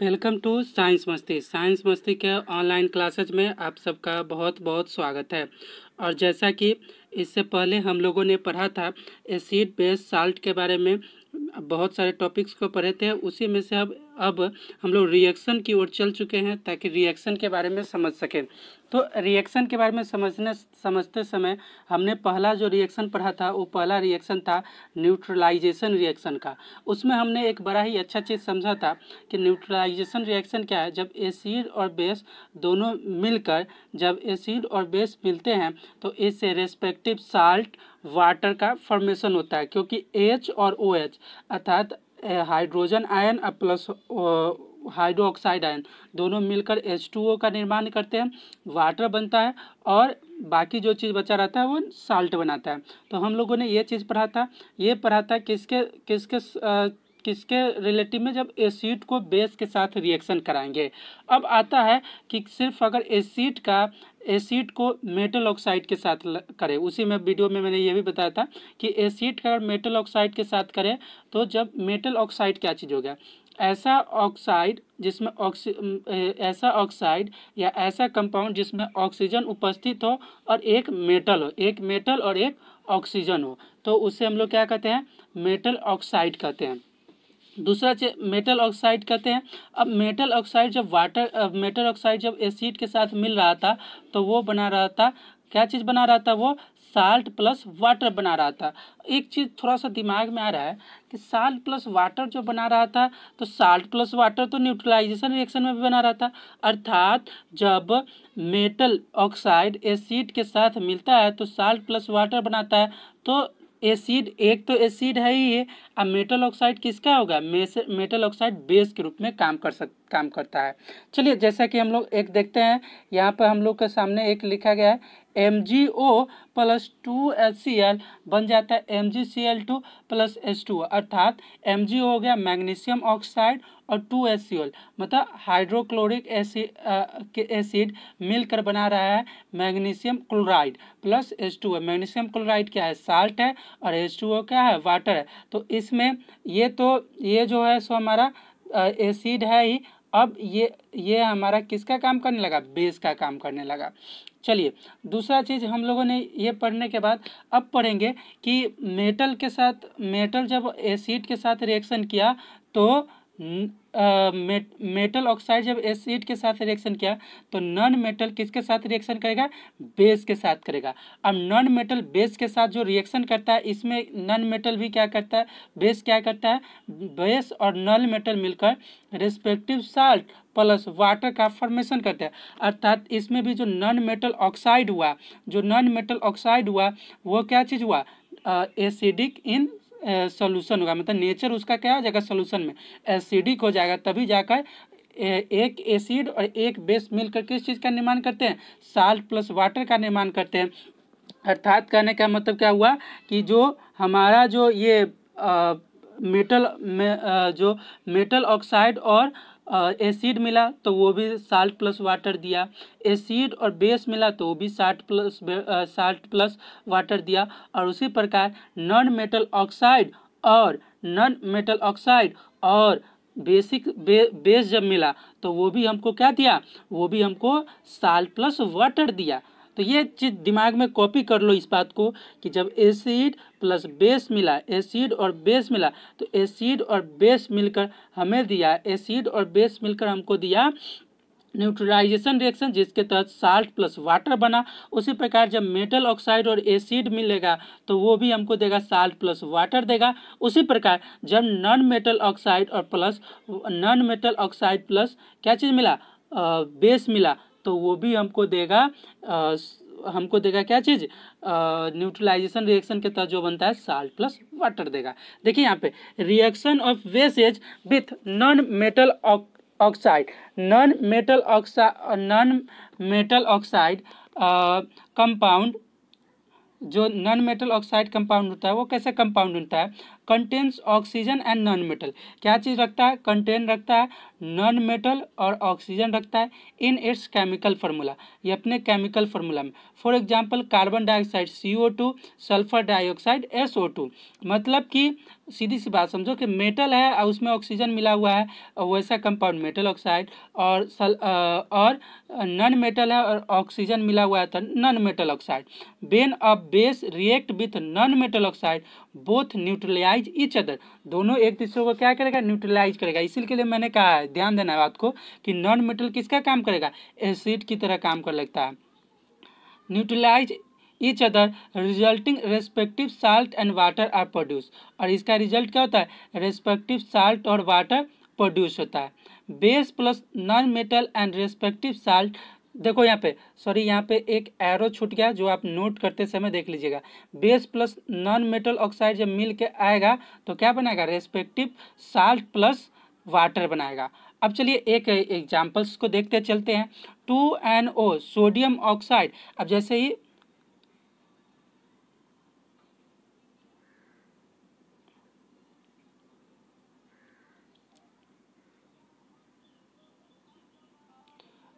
welcome to science Masti science Masti के online classes में आप सबका बहुत बहुत स्वागत है और जैसा कि इससे पहले हम लोगों ने पढ़ा था एसिड बेस साल्ट के बारे में बहुत सारे टॉपिक्स को पढ़े थे उसी में से अब अब हम लोग रिएक्शन की ओर चल चुके हैं ताकि रिएक्शन के बारे में समझ सकें तो रिएक्शन के बारे में समझने समझते समय हमने पहला जो रिएक्शन पढ़ा था वो पहला रिएक्शन था न्यूट्रलाइजेशन रिएक्शन का उसमें हमने एक बड़ा ही अच्छा चीज़ समझा था कि न्यूट्रलाइजेशन रिएक्शन क्या है जब एसिड और बेस दोनों मिलकर जब एसिड और बेस मिलते हैं तो इससे रेस्पेक्टिव साल्ट वाटर का फॉर्मेशन होता है क्योंकि एच और ओ एच अर्थात हाइड्रोजन आयन और प्लस हाइड्रो ऑक्साइड आयन दोनों मिलकर एच टू ओ का निर्माण करते हैं वाटर बनता है और बाकी जो चीज़ बचा रहता है वो साल्ट बनाता है तो हम लोगों ने ये चीज़ पढ़ा था ये पढ़ा था किसके किसके किसके रिलेटिव में जब एसिड को बेस के साथ रिएक्शन कराएंगे अब आता है कि सिर्फ अगर एसिड का एसिड को मेटल ऑक्साइड के साथ करें उसी में वीडियो में मैंने ये भी बताया था कि एसिड का अगर मेटल ऑक्साइड के साथ करें तो जब मेटल ऑक्साइड क्या चीज़ हो गया ऐसा ऑक्साइड जिसमें ऑक्सी ऐसा ऑक्साइड या ऐसा कंपाउंड जिसमें ऑक्सीजन उपस्थित हो और एक मेटल हो एक मेटल और एक ऑक्सीजन हो तो उसे हम लोग क्या कहते हैं मेटल ऑक्साइड कहते हैं दूसरा मेटल ऑक्साइड कहते हैं अब मेटल ऑक्साइड जब वाटर मेटल ऑक्साइड जब एसिड के साथ मिल रहा था तो वो बना रहा था क्या चीज़ बना रहा था वो साल्ट प्लस वाटर बना रहा था एक चीज़ थोड़ा सा दिमाग में आ रहा है कि साल्ट प्लस वाटर जो बना रहा था तो साल्ट प्लस वाटर तो न्यूट्रलाइजेशन रिएक्शन में भी बना रहा था अर्थात जब मेटल ऑक्साइड एसिड के साथ मिलता है तो साल्ट प्लस वाटर बनाता है तो एसिड एक तो एसिड है ही है अब मेटल ऑक्साइड किसका होगा मेटल ऑक्साइड बेस के रूप में काम कर सकते काम करता है चलिए जैसा कि हम लोग एक देखते हैं यहाँ पर हम लोग के सामने एक लिखा गया है M G O plus two H C L बन जाता है M G C L two plus H two अर्थात एम जी ओ हो गया मैग्नीशियम ऑक्साइड और टू एच सी एल मतलब हाइड्रोक्लोरिक एसिड एसिड मिलकर बना रहा है magnesium chloride plus H two magnesium chloride क्या है साल्ट है और एच टू ओ क्या है वाटर है तो इसमें ये तो ये जो है सो हमारा एसिड है ही अब ये ये हमारा किसका काम करने लगा बेस का काम करने लगा चलिए दूसरा चीज़ हम लोगों ने ये पढ़ने के बाद अब पढ़ेंगे कि मेटल के साथ मेटल जब एसिड के साथ रिएक्शन किया तो मेटल ऑक्साइड जब एसिड के साथ रिएक्शन किया तो नॉन मेटल किसके साथ रिएक्शन करेगा बेस के साथ करेगा अब नॉन मेटल बेस के साथ जो रिएक्शन करता है इसमें नॉन मेटल भी क्या करता है बेस क्या करता है बेस और नॉन मेटल मिलकर रेस्पेक्टिव साल्ट प्लस वाटर का फॉर्मेशन करता है अर्थात इसमें भी जो नॉन मेटल ऑक्साइड हुआ जो नॉन मेटल ऑक्साइड हुआ वो क्या चीज़ हुआ एसिडिक इन सोल्यूशन होगा मतलब नेचर उसका क्या हो जाएगा सोल्यूशन में एसिडिक हो जाएगा तभी जाकर एक एसिड और एक बेस मिलकर किस चीज़ का निर्माण करते हैं साल्ट प्लस वाटर का निर्माण करते हैं अर्थात कहने का मतलब क्या हुआ कि जो हमारा जो ये आ, मेटल में आ, जो मेटल ऑक्साइड और एसिड मिला तो वो भी साल्ट प्लस वाटर दिया एसिड और बेस मिला तो वो भी salt plus salt plus water दिया और उसी प्रकार नॉन मेटल ऑक्साइड और नॉन मेटल ऑक्साइड और बेसिक बे, बेस जब मिला तो वो भी हमको क्या दिया वो भी हमको साल्ट प्लस वाटर दिया तो ये चीज़ दिमाग में कॉपी कर लो इस बात को कि जब एसिड प्लस बेस मिला एसिड और बेस मिला तो एसिड और बेस मिलकर हमें दिया एसिड और बेस मिलकर हमको दिया न्यूट्रलाइजेशन रिएक्शन जिसके तहत साल्ट प्लस वाटर बना उसी प्रकार जब मेटल ऑक्साइड और एसिड मिलेगा तो वो भी हमको देगा साल्ट प्लस वाटर देगा उसी प्रकार जब नॉन मेटल ऑक्साइड और plus non metal oxide plus क्या चीज़ मिला आ, बेस मिला तो वो भी हमको देगा आ, हमको देगा क्या चीज़ न्यूट्रलाइजेशन रिएक्शन के तहत जो बनता है साल्ट प्लस वाटर देगा देखिए यहाँ पे reaction of bases with non metal oxide non metal oxide non metal oxide compound जो नॉन मेटल ऑक्साइड कंपाउंड होता है वो कैसे कंपाउंड होता है contains oxygen and non metal क्या चीज़ रखता है कंटेन रखता है नॉन मेटल और ऑक्सीजन रखता है इन इट्स केमिकल फार्मूला ये अपने केमिकल फार्मूला में for example carbon dioxide C O two sulphur dioxide S O two मतलब कि सीधी सी बात समझो कि मेटल है और उसमें ऑक्सीजन मिला हुआ है वैसा कंपाउंड मेटल ऑक्साइड और सल और नॉन मेटल है और ऑक्सीजन मिला हुआ है तो non metal oxide when of base react with non metal oxide both neutralise neutralise each other दोनों एक दूसरे को क्या करेगा न्यूट्रलाइज करेगा इसी लिए तो मैंने कहा है ध्यान देना है बात को कि नॉन मेटल किसका काम करेगा एसिड की तरह काम कर लगता है neutralise each other resulting respective salt and water are produce और इसका रिजल्ट क्या होता है रेस्पेक्टिव साल्ट और वाटर प्रोड्यूस होता है base plus non metal and respective salt देखो यहाँ पे सॉरी यहाँ पे एक एरो छूट गया जो आप नोट करते समय देख लीजिएगा base plus non metal oxide जब मिल के आएगा तो क्या बनाएगा रेस्पेक्टिव साल्ट प्लस वाटर बनाएगा अब चलिए एक एग्जाम्पल्स को देखते चलते हैं two N O sodium oxide अब जैसे ही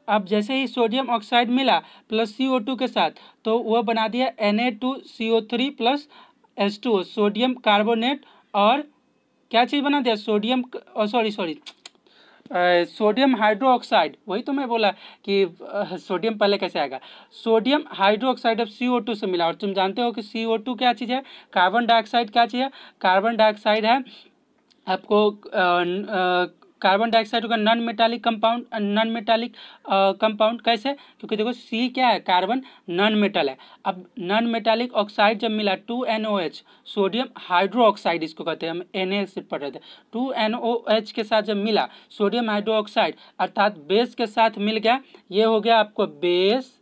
अब जैसे ही सोडियम ऑक्साइड मिला प्लस सी ओ टू के साथ तो वह बना दिया N A two C O three plus S two O sodium carbonate और क्या चीज़ बना दिया sodium sorry sorry sodium hydro oxide वही तो मैं बोला कि सोडियम पहले कैसे आएगा सोडियम हाइड्रो ऑक्साइड अब सी ओ टू से मिला और तुम जानते हो कि सी ओ टू क्या चीज़ है कार्बन डाइऑक्साइड क्या चीज़ है कार्बन डाइऑक्साइड है आपको आ, आ, कार्बन डाइऑक्साइड होगा non metallic compound non metallic compound कैसे क्योंकि देखो सी क्या है कार्बन नॉन मेटल है अब नॉन मेटालिक ऑक्साइड जब मिला two N O H sodium hydro oxide इसको कहते हैं हम एन ए से पढ़ रहे थे टू एन ओ एच के साथ जब मिला सोडियम हाइड्रो ऑक्साइड अर्थात बेस के साथ मिल गया ये हो गया आपको बेस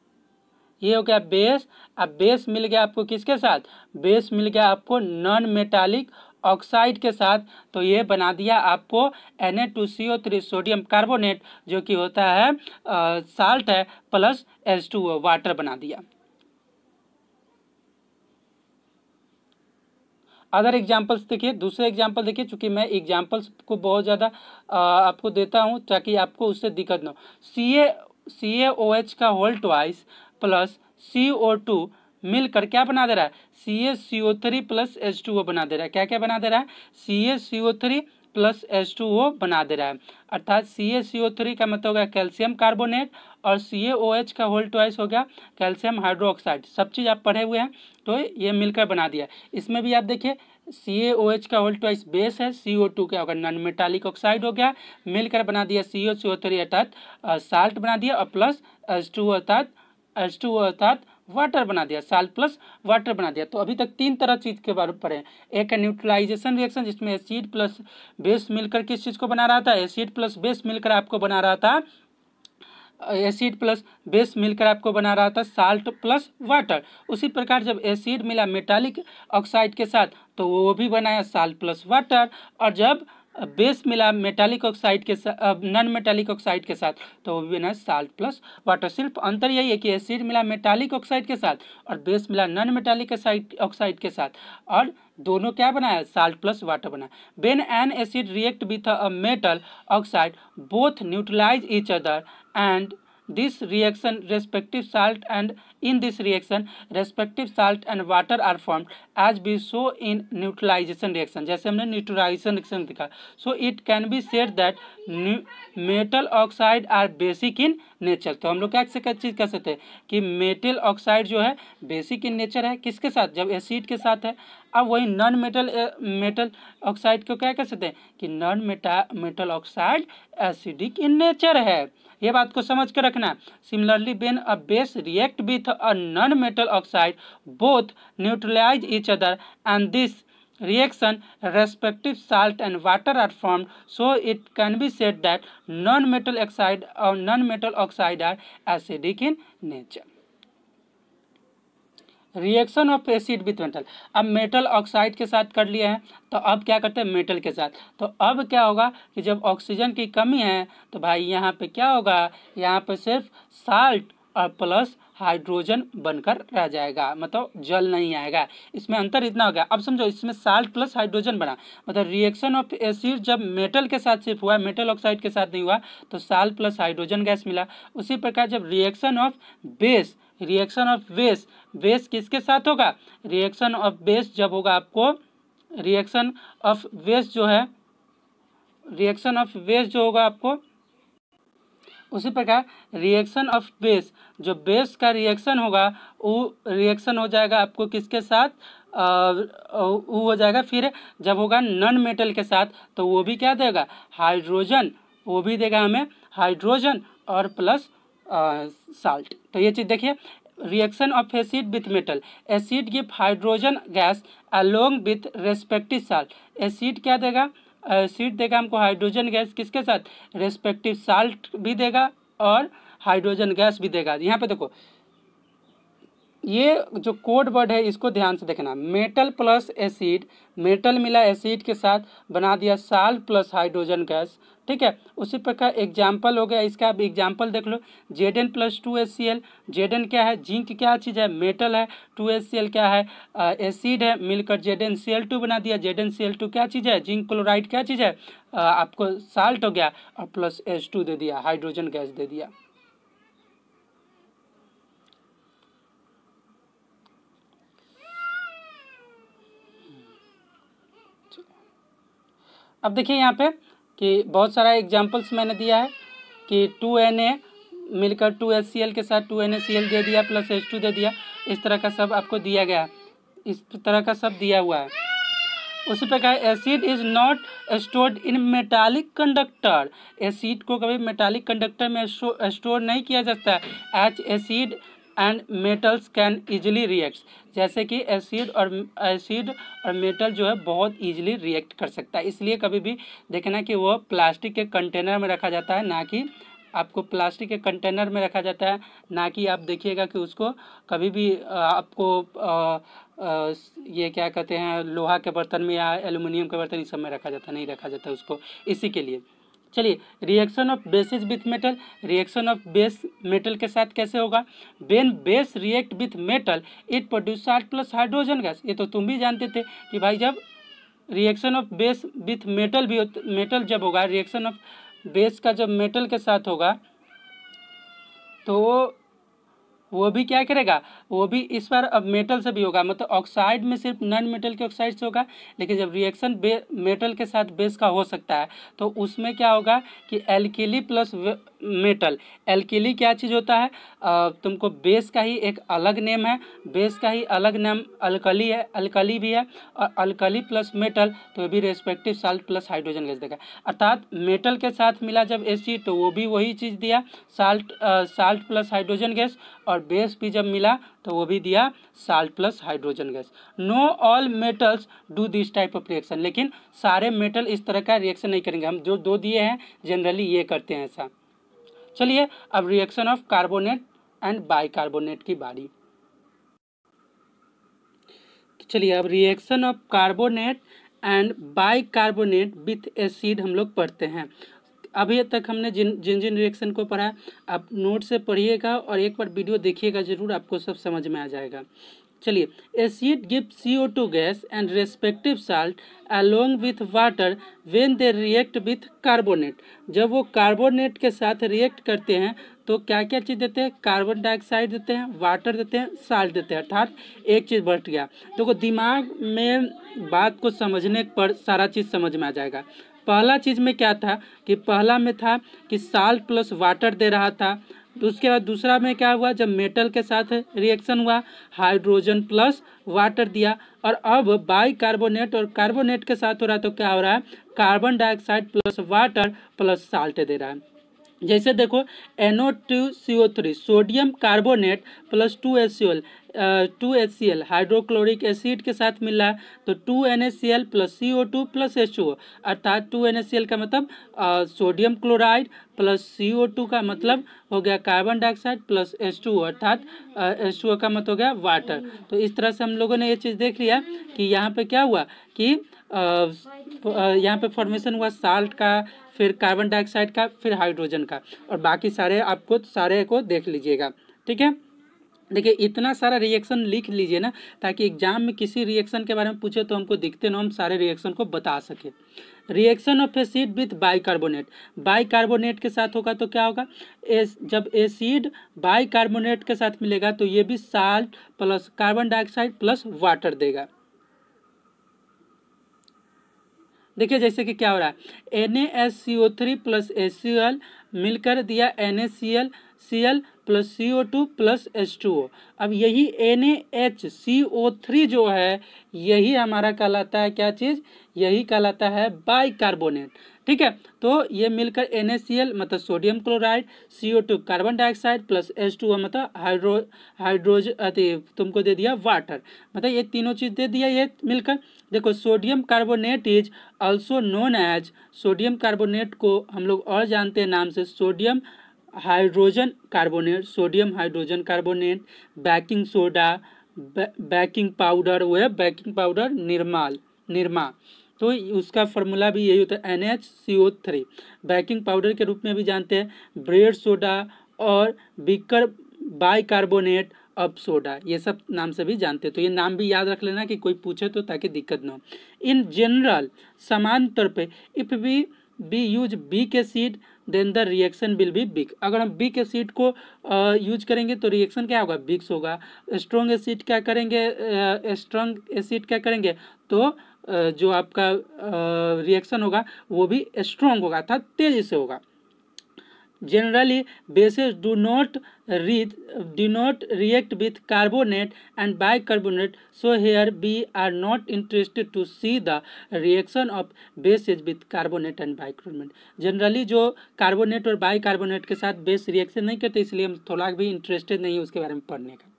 ये हो गया बेस अब बेस मिल गया आपको किसके साथ बेस मिल गया आपको नॉन मेटालिक ऑक्साइड के साथ तो ये बना दिया आपको एन सोडियम कार्बोनेट जो कि होता है आ, साल्ट है प्लस एस वाटर बना दिया अदर एग्जाम्पल्स देखिए दूसरे एग्जाम्पल देखिए चूंकि मैं एग्जाम्पल्स को बहुत ज़्यादा आपको देता हूँ ताकि आपको उससे दिक्कत ना हो C A C A O H का whole twice plus C O two मिलकर क्या बना दे रहा है C S C O three plus H two O बना दे रहा है क्या क्या बना दे रहा है C S C O three plus H two O बना दे रहा है अर्थात सी ए सी ओ थ्री का मतलब हो गया कैल्शियम कार्बोनेट और सी ए ओ एच का होल ट्वाइस हो गया कैल्शियम हाइड्रोक्साइड सब चीज़ आप पढ़े हुए हैं तो ये मिलकर बना दिया इसमें भी आप देखिए सी ए ओ एच का होल ट्वाइस बेस है सी ओ टू का होगा नॉन मेटालिक ऑक्साइड हो गया मिलकर बना दिया सी ओ सी ओ थ्री अर्थात साल्ट बना दिया और प्लस एच टू अर्थात एच टू अर्थात वाटर बना दिया साल प्लस वाटर बना दिया तो अभी तक तीन तरह चीज़ के बारे में पढ़े एक है न्यूट्रलाइजेशन रिएक्शन जिसमें एसिड प्लस बेस मिलकर किस चीज़ को बना रहा था एसिड प्लस बेस मिलकर आपको बना रहा था एसिड प्लस बेस मिलकर आपको बना रहा था साल्ट प्लस वाटर उसी प्रकार जब एसिड मिला मेटालिक ऑक्साइड के साथ तो वो भी बनाया साल्ट प्लस वाटर और जब बेस मिला मेटालिक ऑक्साइड के साथ नॉन मेटालिक ऑक्साइड के साथ तो वो भी बना साल्ट प्लस वाटर सिर्फ अंतर यही है कि एसिड मिला मेटालिक ऑक्साइड के साथ और बेस मिला नॉन मेटालिक ऑक्साइड के साथ और दोनों क्या बनाया साल्ट प्लस वाटर बना when an acid react with a metal oxide both neutralise each other and this reaction respective salt and in this reaction respective salt and water are formed as we saw in neutralization reaction जैसे हमने neutralization reaction so it can be said that metal oxide are basic in nature तो हम लोग क्या चीज़ कह सकते हैं कि मेटल ऑक्साइड जो है बेसिक इन नेचर है किसके साथ जब एसिड के साथ है अब वही नॉन मेटल मेटल ऑक्साइड को क्या कह सकते हैं कि non meta metal oxide acidic in nature है ये बात को समझ के रखना similarly when a base react with a non metal oxide both neutralise each other and this reaction respective salt and water are formed so it can be said that non-metal oxide or non-metal oxide are acidic in nature reaction of acid with metal अब metal oxide के साथ कर लिए हैं तो अब क्या करते हैं मेटल के साथ तो अब क्या होगा कि जब ऑक्सीजन की कमी है तो भाई यहाँ पे क्या होगा यहाँ पे सिर्फ साल्ट प्लस हाइड्रोजन बनकर रह जाएगा मतलब जल नहीं आएगा इसमें अंतर इतना हो गया अब समझो इसमें साल्ट प्लस हाइड्रोजन बना मतलब रिएक्शन ऑफ एसिड जब मेटल के साथ सिर्फ हुआ मेटल ऑक्साइड के साथ नहीं हुआ तो साल्ट प्लस हाइड्रोजन गैस मिला उसी प्रकार जब reaction of base reaction of base base किसके साथ होगा रिएक्शन ऑफ बेस जब होगा आपको रिएक्शन ऑफ बेस जो है रिएक्शन ऑफ बेस जो होगा आपको उसी प्रकार रिएक्शन ऑफ बेस जो बेस का रिएक्शन होगा वो रिएक्शन हो जाएगा आपको किसके साथ वो हो जाएगा फिर जब होगा नॉन मेटल के साथ तो वो भी क्या देगा हाइड्रोजन वो भी देगा हमें हाइड्रोजन और प्लस साल्ट तो ये चीज़ देखिए reaction of acid with metal acid give hydrogen gas along with respective salt acid क्या देगा सीट देगा हमको हाइड्रोजन गैस किसके साथ रेस्पेक्टिव साल्ट भी देगा और हाइड्रोजन गैस भी देगा यहाँ पे देखो ये जो कोड वर्ड है इसको ध्यान से देखना मेटल प्लस एसिड मेटल मिला एसिड के साथ बना दिया साल प्लस हाइड्रोजन गैस ठीक है उसी प्रकार एग्जाम्पल हो गया इसका आप एग्जाम्पल देख लो Z N plus two S C L Z N क्या है जिंक क्या चीज़ है मेटल है टू एस सी एल क्या है एसिड है मिलकर Z N C L two बना दिया Z N C L two क्या चीज़ है जिंक क्लोराइड क्या चीज़ है आ, आपको साल्ट हो गया और प्लस एस टू दे दिया हाइड्रोजन गैस दे दिया अब देखिए यहाँ पे कि बहुत सारा एग्जाम्पल्स मैंने दिया है कि टू एन ए मिलकर टू एस सी एल के साथ two N A C L दे दिया प्लस एच टू दे दिया इस तरह का सब आपको दिया गया इस तरह का सब दिया हुआ है उसी पे कहा acid is not stored in metallic conductor acid को कभी मेटालिक कंडक्टर में स्टोर नहीं किया जाता है H acid and metals can easily react जैसे कि एसिड और एसिड और मेटल जो है बहुत ईजिली रिएक्ट कर सकता है इसलिए कभी भी देखना कि वो प्लास्टिक के कंटेनर में रखा जाता है ना कि आपको प्लास्टिक के कंटेनर में रखा जाता है ना कि आप देखिएगा कि उसको कभी भी आपको आ, आ, ये क्या कहते हैं लोहा के बर्तन में या एल्यूमिनियम के बर्तन इस सब में रखा जाता नहीं रखा जाता उसको इसी के लिए चलिए reaction of bases with metal reaction of base metal के साथ कैसे होगा when base react with metal it produce आर्ट प्लस हाइड्रोजन गैस ये तो तुम भी जानते थे कि भाई जब reaction of base with metal भी मेटल जब होगा रिएक्शन ऑफ बेस का जब मेटल के साथ होगा तो वो भी क्या करेगा वो भी इस बार अब मेटल से भी होगा मतलब ऑक्साइड तो में सिर्फ नॉन मेटल के ऑक्साइड से होगा लेकिन जब रिएक्शन मेटल के साथ बेस का हो सकता है तो उसमें क्या होगा कि एल्किली प्लस मेटल एल्किली क्या चीज़ होता है तुमको बेस का ही एक अलग नेम है बेस का ही अलग नेम अलकली है अलकली भी है और अलकली प्लस मेटल तो भी respective salt plus hydrogen gas देगा अर्थात मेटल के साथ मिला जब एसिड तो वो भी वही चीज़ दिया salt salt plus hydrogen gas और बेस भी जब मिला तो वो भी दिया salt plus hydrogen gas no all metals do this type of reaction लेकिन सारे मेटल इस तरह का रिएक्शन नहीं करेंगे हम जो दो दिए हैं जनरली ये करते हैं ऐसा चलिए अब reaction of carbonate and bicarbonate की बारी चलिए अब reaction of carbonate and bicarbonate with acid हम लोग पढ़ते हैं अभी तक हमने जिन जिन जिन रिएक्शन को पढ़ा आप नोट से पढ़िएगा और एक बार वीडियो देखिएगा जरूर आपको सब समझ में आ जाएगा चलिए acid give C O two gas and respective salt along with water when they react with carbonate जब वो कार्बोनेट के साथ रिएक्ट करते हैं तो क्या क्या चीज़ देते हैं कार्बन डाइऑक्साइड देते हैं वाटर देते हैं साल्ट देते हैं अर्थात एक चीज़ बढ़ गया देखो तो दिमाग में बात को समझने पर सारा चीज़ समझ में आ जाएगा पहला चीज़ में क्या था कि पहला में था कि साल्ट प्लस वाटर दे रहा था तो उसके बाद दूसरा में क्या हुआ जब मेटल के साथ रिएक्शन हुआ हाइड्रोजन प्लस वाटर दिया और अब बाई कार्बोनेट और कार्बोनेट के साथ हो रहा है तो क्या हो रहा है carbon dioxide plus water plus salt दे रहा है जैसे देखो N O two C O three sodium carbonate plus two S C L two H C L hydrochloric acid के साथ मिला तो two N H C L plus C O two plus H O अर्थात two N H C L का मतलब sodium chloride plus C O two का मतलब हो गया carbon dioxide plus H two अर्थात एच टू का मत मतलब हो गया वाटर तो इस तरह से हम लोगों ने ये चीज़ देख लिया कि यहाँ पे क्या हुआ कि यहाँ पे फॉर्मेशन हुआ साल्ट का फिर कार्बन डाइऑक्साइड का फिर हाइड्रोजन का और बाकी सारे आपको सारे को देख लीजिएगा ठीक है देखिए इतना सारा रिएक्शन लिख लीजिए ना ताकि एग्जाम में किसी रिएक्शन के बारे में पूछे तो हमको दिखते ना हम सारे रिएक्शन को बता सके reaction of acid with bicarbonate bicarbonate के साथ होगा तो क्या होगा एस जब एसिड बाइकार्बोनेट के साथ मिलेगा तो ये भी salt plus carbon dioxide plus water देगा देखिए जैसे कि क्या हो रहा है N A S C O three plus S C L मिलकर दिया N A C L C L plus C O two plus H two O अब यही N H C O three जो है यही हमारा कहलाता है क्या चीज़ यही कहलाता है बाई कार्बोनेट ठीक है तो ये मिलकर एन मतलब sodium chloride C O two carbon dioxide plus H two मतलब हाइड्रो हाइड्रोज अति तुमको दे दिया वाटर मतलब ये तीनों चीज़ दे दिया ये मिलकर देखो sodium carbonate is also known as sodium carbonate को हम लोग और जानते हैं नाम से sodium hydrogen carbonate sodium hydrogen carbonate baking soda baking powder वो है बेकिंग पाउडर निर्माल निर्मा तो उसका फॉर्मूला भी यही होता है N H C O three baking powder के रूप में भी जानते हैं ब्रेड सोडा और बिकर बाइकार्बोनेट अब सोडा ये सब नाम से भी जानते हैं तो ये नाम भी याद रख लेना कि कोई पूछे तो ताकि दिक्कत ना हो इन जनरल समान तौर पे इफ वी बी यूज बी के सीड then the reaction will be big अगर हम बी के सीड को यूज करेंगे तो रिएक्शन क्या होगा बिग्स होगा स्ट्रॉन्ग एसिड क्या करेंगे स्ट्रॉन्ग एसिड क्या करेंगे तो जो आपका रिएक्शन होगा वो भी स्ट्रॉन्ग होगा अर्थात तेजी से होगा generally bases do not read, do not react with carbonate and bicarbonate so here we are not interested to see the reaction of bases with carbonate and bicarbonate generally जो carbonate और bicarbonate के साथ base reaction नहीं करते इसलिए हम थोड़ा भी interested नहीं उसके बारे में पढ़ने का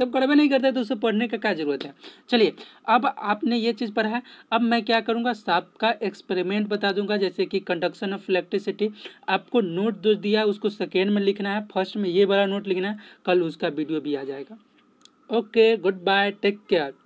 जब कड़वे नहीं करते तो उसे पढ़ने का क्या जरूरत है चलिए अब आपने ये चीज़ पढ़ा है अब मैं क्या करूँगा साप का एक्सपेरिमेंट बता दूंगा जैसे कि कंडक्शन ऑफ इलेक्ट्रिसिटी आपको नोट जो दिया उसको सेकेंड में लिखना है फर्स्ट में ये वाला नोट लिखना है कल उसका वीडियो भी आ जाएगा okay good bye take care